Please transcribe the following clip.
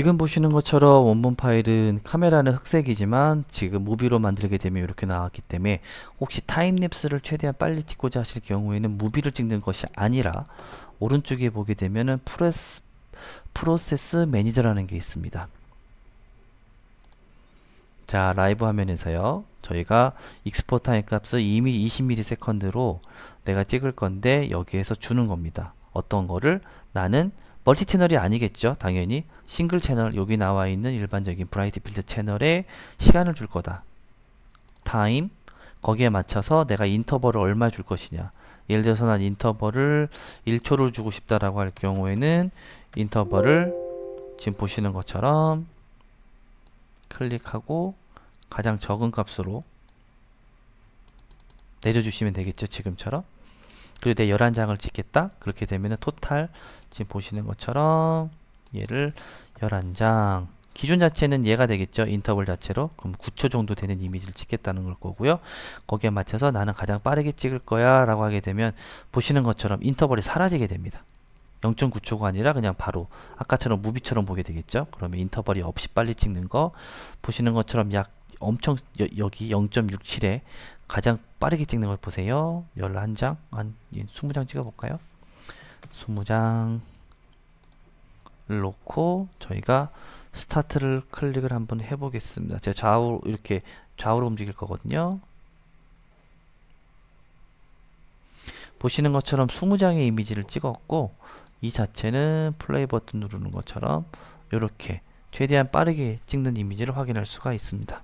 지금 보시는 것처럼 원본 파일은 카메라는 흑색이지만 지금 무비로 만들게 되면 이렇게 나왔기 때문에 혹시 타임랩스를 최대한 빨리 찍고자 하실 경우에는 무비를 찍는 것이 아니라 오른쪽에 보게 되면 프레스, 프로세스 매니저라는 게 있습니다. 자 라이브 화면에서요 저희가 익스포 타임 값을 이미 20ms로 내가 찍을 건데 여기에서 주는 겁니다 어떤 거를 나는 멀티 채널이 아니겠죠 당연히 싱글 채널 여기 나와 있는 일반적인 브라이트 필드 채널에 시간을 줄 거다 타임 거기에 맞춰서 내가 인터벌을 얼마 줄 것이냐 예를 들어서 난 인터벌을 1초를 주고 싶다라고 할 경우에는 인터벌을 지금 보시는 것처럼 클릭하고 가장 적은 값으로 내려주시면 되겠죠 지금처럼 그리고 내 11장을 찍겠다 그렇게 되면은 토탈 지금 보시는 것처럼 얘를 11장 기준 자체는 얘가 되겠죠 인터벌 자체로 그럼 9초 정도 되는 이미지를 찍겠다는 걸 거고요 거기에 맞춰서 나는 가장 빠르게 찍을 거야 라고 하게 되면 보시는 것처럼 인터벌이 사라지게 됩니다 0.9초가 아니라 그냥 바로 아까처럼 무비처럼 보게 되겠죠 그러면 인터벌이 없이 빨리 찍는 거 보시는 것처럼 약 엄청 여, 여기 0.67에 가장 빠르게 찍는 걸 보세요. 11장, 한 20장 예, 찍어볼까요? 20장 놓고 저희가 스타트를 클릭을 한번 해보겠습니다. 제가 좌우 로 이렇게 좌우로 움직일 거거든요. 보시는 것처럼 20장의 이미지를 찍었고 이 자체는 플레이 버튼 누르는 것처럼 이렇게 최대한 빠르게 찍는 이미지를 확인할 수가 있습니다.